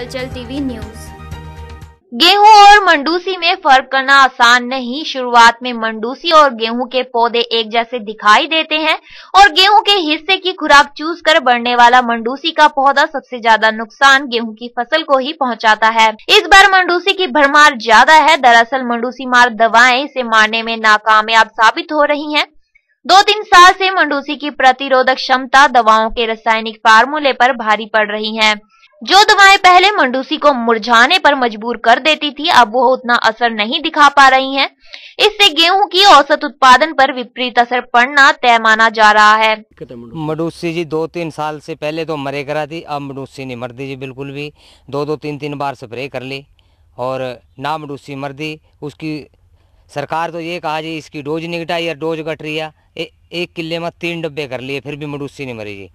हलचल TV news गेहूं और मंडूसी में फर्क करना आसान नहीं शुरुआत में मंडूसी और गेहूं के पौधे एक जैसे दिखाई देते हैं और गेहूं के हिस्से की खुराक चूस कर बढ़ने वाला मंडूसी का पौधा सबसे ज्यादा नुकसान गेहूं की फसल को ही पहुंचाता है इस बार मंडूसी की भरमार ज्यादा है दरअसल मंडूसी मार दवाएं इसे मारने में नाकामयाब साबित हो रही है दो तीन साल से मंडूसी की प्रतिरोधक क्षमता दवाओं के रासायनिक फार्मूले पर भारी पड़ रही है जो दवाएं पहले मंडूसी को मुरझाने पर मजबूर कर देती थी अब वो उतना असर नहीं दिखा पा रही हैं। इससे गेहूं की औसत उत्पादन पर विपरीत असर पड़ना तय माना जा रहा है मडूसी जी दो तीन साल से पहले तो मरे करा थी अब मडूसी नहीं मर दी जी बिल्कुल भी दो दो तीन तीन बार स्प्रे कर ली और ना मडूसी मर दी उसकी सरकार तो ये कहा जी इसकी डोज नहीं घटाई या डोज घट रही है एक किले में तीन डब्बे कर लिए फिर भी मडूसी नहीं मरी जी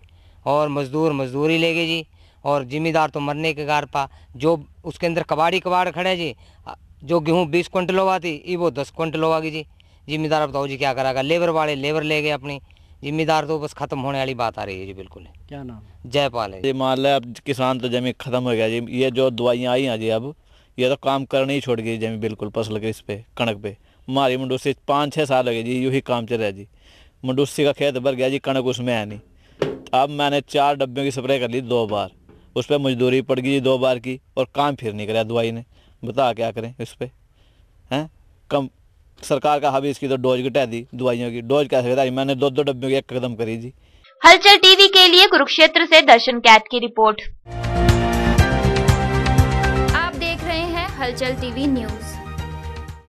और मजदूर मजदूरी ले जी और जिम्मेदार तो मरने के गार पा जो उसके अंदर कबाड़ी कबाड़ खड़े जी जो गेहूँ बीस क्विंटल होगा थी ये वो दस क्विंटल होवागी जी जिम्मेदार बताओ जी क्या करागा लेबर वाले लेबर ले गए अपनी जिम्मेदार तो बस खत्म होने वाली बात आ रही है जी बिल्कुल क्या नाम जयपाल है जी मान लिया अब किसान तो जमीन खत्म हो गया जी ये जो दवाइयाँ आई हैं जी अब ये तो काम करना ही छोड़ गई जमीन बिल्कुल फसल के इस पे कणक पे मारी मंडूसी पाँच छः साल हो गए जी यू ही काम चल रहा है जी मंडूसी का खेत भर गया जी कणक उसमें है नहीं अब मैंने चार डब्बे की स्प्रे कर ली दो बार उस पर मजदूरी पड़ गई दो बार की और काम फिर नहीं कराया दवाई ने बता क्या करें इस पर हैं कम सरकार का हावी इसकी तो डोज घटा दी दवाइयों की डोज कैसे सकता मैंने दो दो डब्बे की एक कदम करी जी हलचल टीवी के लिए कुरुक्षेत्र से दर्शन कैद की रिपोर्ट आप देख रहे हैं हलचल टीवी न्यूज